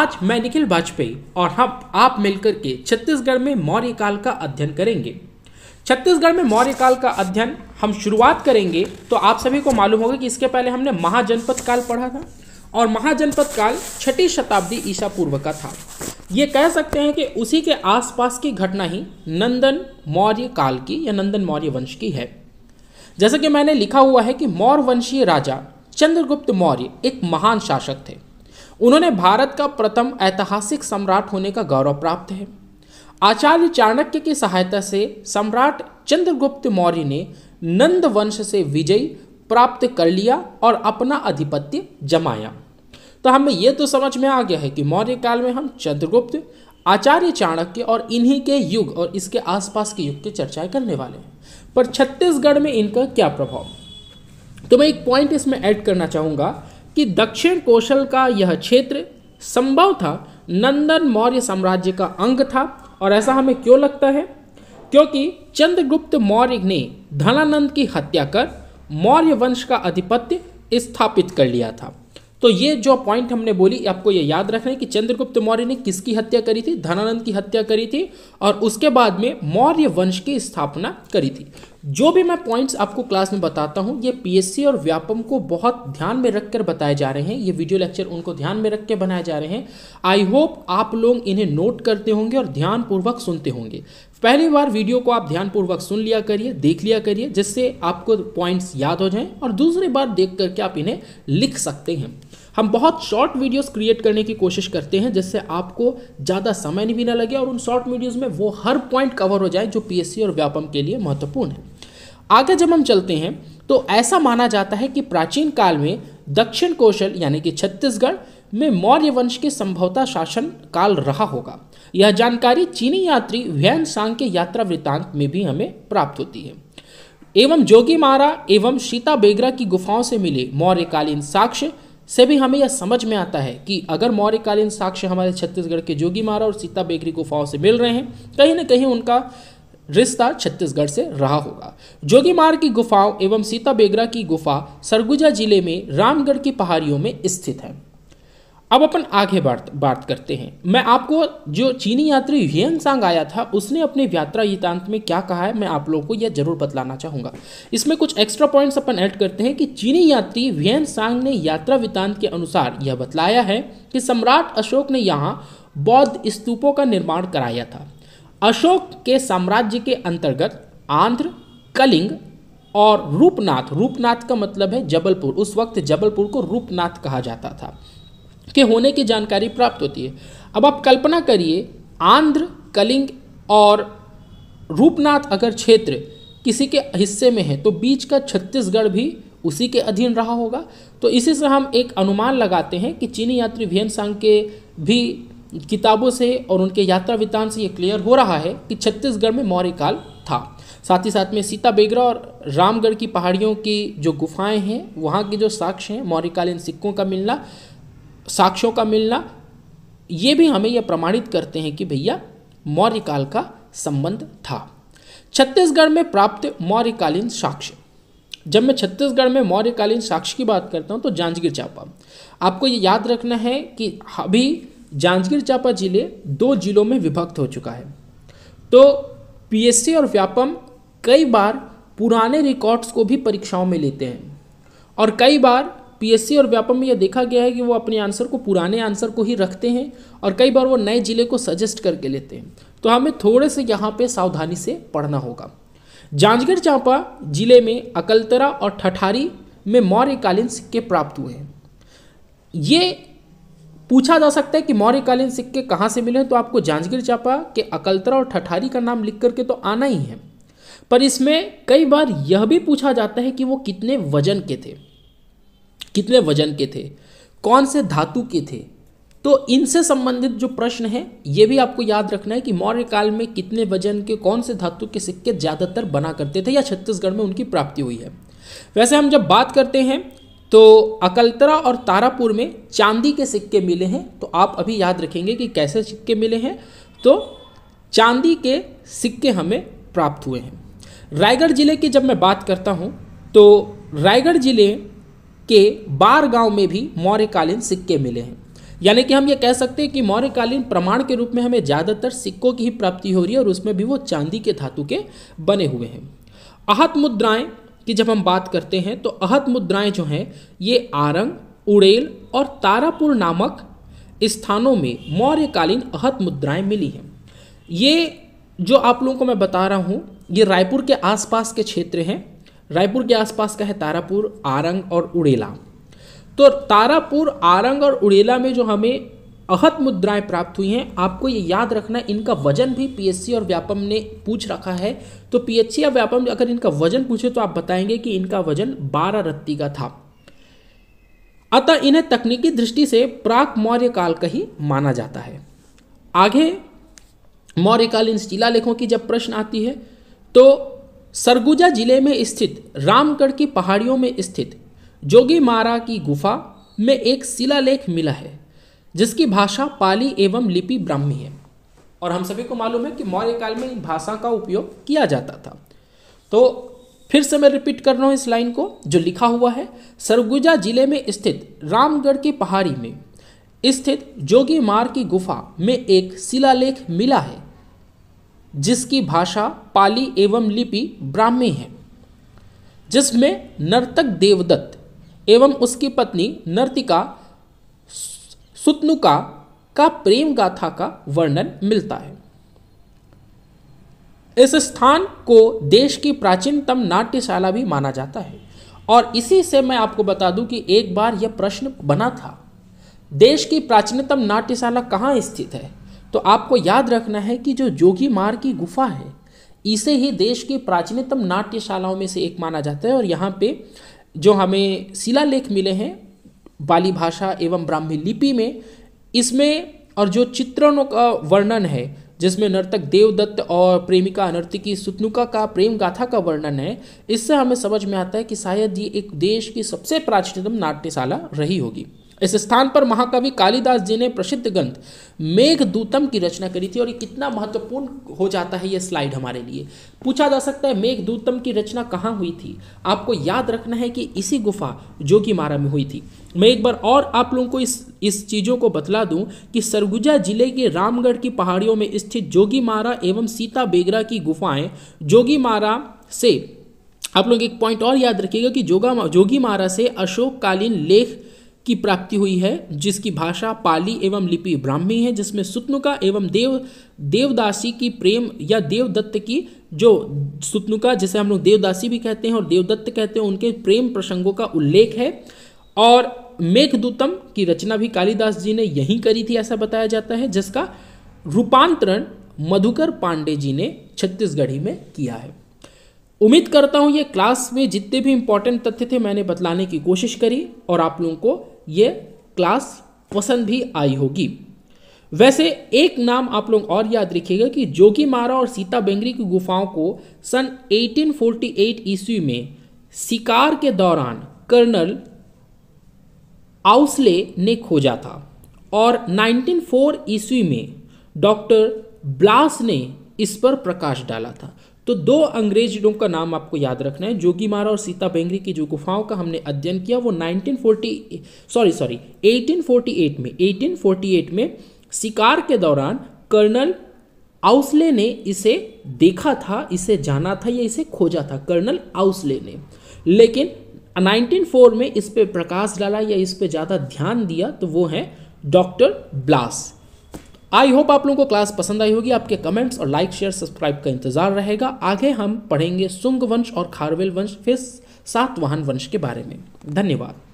आज मैं निखिल वाजपेयी और हम आप मिलकर के छत्तीसगढ़ में मौर्य काल का अध्ययन करेंगे छत्तीसगढ़ में मौर्य काल का अध्ययन हम शुरुआत करेंगे तो आप सभी को मालूम होगा कि इसके पहले हमने महाजनपद काल पढ़ा था और महाजनपद काल छठी शताब्दी ईसा पूर्व का था ये कह सकते हैं कि उसी के आसपास की घटना ही नंदन मौर्य काल की या नंदन मौर्य वंश की है जैसे कि मैंने लिखा हुआ है कि मौर्य वंशीय राजा चंद्रगुप्त मौर्य एक महान शासक थे उन्होंने भारत का प्रथम ऐतिहासिक सम्राट होने का गौरव प्राप्त है आचार्य चाणक्य की सहायता से सम्राट चंद्रगुप्त मौर्य ने नंद वंश से विजय प्राप्त कर लिया और अपना आधिपत्य जमाया तो हमें यह तो समझ में आ गया है कि मौर्य काल में हम चंद्रगुप्त आचार्य चाणक्य और इन्हीं के युग और इसके आसपास के युग की चर्चाएं करने वाले हैं पर छत्तीसगढ़ में इनका क्या प्रभाव तो मैं एक पॉइंट इसमें ऐड करना चाहूँगा कि दक्षिण कौशल का यह क्षेत्र संभव था नंदन मौर्य साम्राज्य का अंग था और ऐसा हमें क्यों लगता है क्योंकि चंद्रगुप्त मौर्य ने धनानंद की हत्या कर मौर्य वंश का आधिपत्य स्थापित कर लिया था तो ये जो पॉइंट हमने बोली आपको ये याद रखना है कि चंद्रगुप्त मौर्य ने किसकी हत्या करी थी धनानंद की हत्या करी थी और उसके बाद में मौर्य वंश की स्थापना करी थी जो भी मैं पॉइंट्स आपको क्लास में बताता हूँ ये पीएससी और व्यापम को बहुत ध्यान में रखकर बताए जा रहे हैं ये वीडियो लेक्चर उनको ध्यान में रख के बनाए जा रहे हैं आई होप आप लोग इन्हें नोट करते होंगे और ध्यानपूर्वक सुनते होंगे पहली बार वीडियो को आप ध्यानपूर्वक सुन लिया करिए देख लिया करिए जिससे आपको पॉइंट्स याद हो जाए और दूसरी बार देख करके आप इन्हें लिख सकते हैं हम बहुत शॉर्ट वीडियोस क्रिएट करने की कोशिश करते हैं जिससे आपको ज़्यादा समय नहीं भी ना लगे और उन शॉर्ट वीडियोस में वो हर पॉइंट कवर हो जाए जो पीएससी और व्यापम के लिए महत्वपूर्ण है आगे जब हम चलते हैं तो ऐसा माना जाता है कि प्राचीन काल में दक्षिण कौशल यानी कि छत्तीसगढ़ में मौर्य वंश के संभवता शासन काल रहा होगा यह जानकारी चीनी यात्री व्यन सांग के यात्रा वृत्तांत में भी हमें प्राप्त होती है एवं जोगी मारा एवं सीता बेगरा की गुफाओं से मिले मौर्यकालीन साक्ष्य से भी हमें यह समझ में आता है कि अगर मौर्यकालीन साक्ष्य हमारे छत्तीसगढ़ के जोगी मारा और सीता बेगरी गुफाओं से मिल रहे हैं कहीं ना कहीं उनका रिश्ता छत्तीसगढ़ से रहा होगा जोगीमार की गुफाओं एवं सीता बेगरा की गुफा सरगुजा जिले में रामगढ़ की पहाड़ियों में स्थित है अब अपन आगे बात बात करते हैं मैं आपको जो चीनी यात्री ह्यून सांग आया था उसने अपने यात्रा यितांत में क्या कहा है मैं आप लोगों को यह जरूर बतलाना चाहूँगा इसमें कुछ एक्स्ट्रा पॉइंट्स अपन ऐड करते हैं कि चीनी यात्री ह्यून सांग ने यात्रा वृतांत के अनुसार यह बतलाया है कि सम्राट अशोक ने यहाँ बौद्ध स्तूपों का निर्माण कराया था अशोक के साम्राज्य के अंतर्गत आंध्र कलिंग और रूपनाथ रूपनाथ का मतलब है जबलपुर उस वक्त जबलपुर को रूपनाथ कहा जाता था के होने की जानकारी प्राप्त होती है अब आप कल्पना करिए आंध्र कलिंग और रूपनाथ अगर क्षेत्र किसी के हिस्से में है तो बीच का छत्तीसगढ़ भी उसी के अधीन रहा होगा तो इसी से हम एक अनुमान लगाते हैं कि चीनी यात्री व्यंग के भी किताबों से और उनके यात्रा वितान से ये क्लियर हो रहा है कि छत्तीसगढ़ में मौर्य काल था साथ ही साथ में सीता बेगरा और रामगढ़ की पहाड़ियों की जो गुफाएं हैं वहाँ के जो साक्ष्य हैं मौर्यकालीन सिक्कों का मिलना साक्ष्यों का मिलना ये भी हमें यह प्रमाणित करते हैं कि भैया मौर्य काल का संबंध था छत्तीसगढ़ में प्राप्त मौर्यकालीन साक्ष्य जब मैं छत्तीसगढ़ में मौर्यकालीन साक्ष्य की बात करता हूँ तो जांजगीर चांपा आपको ये याद रखना है कि अभी जांजगीर चांपा जिले दो जिलों में विभक्त हो चुका है तो पीएससी और व्यापम कई बार पुराने रिकॉर्ड्स को भी परीक्षाओं में लेते हैं और कई बार पीएससी और व्यापम में यह देखा गया है कि वो अपने आंसर को पुराने आंसर को ही रखते हैं और कई बार वो नए जिले को सजेस्ट करके लेते हैं तो हमें थोड़े से यहाँ पे सावधानी से पढ़ना होगा जांजगीर चांपा जिले में अकलतरा और ठठारी में मौर्यकालीन सिक्के प्राप्त हुए हैं ये पूछा जा सकता है कि मौर्यकालीन सिक्के कहाँ से मिले तो आपको जांजगीर चापा के अकलतरा और ठठारी का नाम लिख करके तो आना ही है पर इसमें कई बार यह भी पूछा जाता है कि वो कितने वजन के थे कितने वजन के थे कौन से धातु के थे तो इनसे संबंधित जो प्रश्न है ये भी आपको याद रखना है कि मौर्य काल में कितने वजन के कौन से धातु के सिक्के ज़्यादातर बना करते थे या छत्तीसगढ़ में उनकी प्राप्ति हुई है वैसे हम जब बात करते हैं तो अकलतरा और तारापुर में चांदी के सिक्के मिले हैं तो आप अभी याद रखेंगे कि कैसे सिक्के मिले हैं तो चांदी के सिक्के हमें प्राप्त हुए हैं रायगढ़ ज़िले की जब मैं बात करता हूँ तो रायगढ़ ज़िले के बार गांव में भी मौर्यकालीन सिक्के मिले हैं यानी कि हम ये कह सकते हैं कि मौर्यकालीन प्रमाण के रूप में हमें ज़्यादातर सिक्कों की ही प्राप्ति हो रही है और उसमें भी वो चांदी के धातु के बने हुए हैं आहत मुद्राएं कि जब हम बात करते हैं तो अहत मुद्राएं जो हैं ये आरंग उड़ेल और तारापुर नामक स्थानों में मौर्यकालीन अहत मुद्राएं मिली हैं ये जो आप लोगों को मैं बता रहा हूँ ये रायपुर के आसपास के क्षेत्र हैं रायपुर के आसपास का है तारापुर आरंग और उड़ेला तो तारापुर आरंग और उड़ेला में जो हमें अहत मुद्राएं प्राप्त हुई हैं आपको ये याद रखना इनका वजन भी पीएससी और व्यापम ने पूछ रखा है तो पीएचसी या व्यापम अगर इनका वजन पूछे तो आप बताएंगे कि इनका वजन बारह रत्ती का था अतः इन्हें तकनीकी दृष्टि से प्राक मौर्य काल का ही माना जाता है आगे मौर्यकालीन शिलालेखों की जब प्रश्न आती है तो सरगुजा जिले में स्थित रामगढ़ की पहाड़ियों में स्थित जोगी मारा की गुफा में एक शिलालेख मिला है जिसकी भाषा पाली एवं लिपि ब्राह्मी है और हम सभी को मालूम है कि मौर्य काल में इन भाषा का उपयोग किया जाता था तो फिर से मैं रिपीट कर रहा हूँ इस लाइन को जो लिखा हुआ है सरगुजा जिले में स्थित रामगढ़ की पहाड़ी में स्थित जोगी मार की गुफा में एक शिलालेख मिला है जिसकी भाषा पाली एवं लिपि ब्राह्मी है जिसमें नर्तक देवदत्त एवं उसकी पत्नी नर्तिका सुतनुका का प्रेम गाथा का वर्णन मिलता है इस स्थान को देश की प्राचीनतम नाट्यशाला भी माना जाता है और इसी से मैं आपको बता दूं कि एक बार यह प्रश्न बना था देश की प्राचीनतम नाट्यशाला कहाँ स्थित है तो आपको याद रखना है कि जो जोगी मार की गुफा है इसे ही देश की प्राचीनतम नाट्यशालाओं में से एक माना जाता है और यहाँ पे जो हमें शिलालेख मिले हैं बाली भाषा एवं ब्राह्मी लिपि में इसमें और जो चित्रणों का वर्णन है जिसमें नर्तक देवदत्त और प्रेमिका नर्तिकी सुतनुका का प्रेम गाथा का वर्णन है इससे हमें समझ में आता है कि शायद ये एक देश की सबसे प्राचीनतम नाट्यशाला रही होगी इस स्थान पर महाकवि कालिदास जी ने प्रसिद्ध ग्रंथ मेघदूतम की रचना करी थी और ये कितना महत्वपूर्ण हो जाता है ये स्लाइड हमारे लिए पूछा जा सकता है मेघदूतम की रचना कहाँ हुई थी आपको याद रखना है कि इसी गुफा जोगीमारा में हुई थी मैं एक बार और आप लोगों को इस इस चीज़ों को बतला दूं कि सरगुजा जिले के रामगढ़ की पहाड़ियों में स्थित जोगीमारा एवं सीता बेगरा की गुफाएं जोगीमारा से आप लोग एक पॉइंट और याद रखिएगा कि जोगा जोगीमारा से अशोककालीन लेख की प्राप्ति हुई है जिसकी भाषा पाली एवं लिपि ब्राह्मी है जिसमें सुतनुका एवं देव देवदासी की प्रेम या देवदत्त की जो सुतनुका जिसे हम लोग देवदासी भी कहते हैं और देवदत्त कहते हैं उनके प्रेम प्रसंगों का उल्लेख है और मेघदूतम की रचना भी कालिदास जी ने यही करी थी ऐसा बताया जाता है जिसका रूपांतरण मधुकर पांडे जी ने छत्तीसगढ़ी में किया है उम्मीद करता हूँ ये क्लास में जितने भी इंपॉर्टेंट तथ्य थे मैंने बतलाने की कोशिश करी और आप लोगों को ये क्लास पसंद भी आई होगी वैसे एक नाम आप लोग और याद रखिएगा कि जोगी मारा और सीता बेंगरी की गुफाओं को सन 1848 ईस्वी में शिकार के दौरान कर्नल आउसले ने खोजा था और 1904 ईस्वी में डॉक्टर ब्लास ने इस पर प्रकाश डाला था तो दो अंग्रेज लोगों का नाम आपको याद रखना है जोगी मारा और सीता बेंगरी की जो गुफाओं का हमने अध्ययन किया वो 1940 सॉरी सॉरी 1848 में 1848 में शिकार के दौरान कर्नल आउसले ने इसे देखा था इसे जाना था या इसे खोजा था कर्नल आउसले ने लेकिन 1904 में इस पर प्रकाश डाला या इस पर ज़्यादा ध्यान दिया तो वो है डॉक्टर ब्लास आई होप आप लोगों को क्लास पसंद आई होगी आपके कमेंट्स और लाइक शेयर सब्सक्राइब का इंतजार रहेगा आगे हम पढ़ेंगे सुंग वंश और खारवेल वंश फिर सातवाहन वंश के बारे में धन्यवाद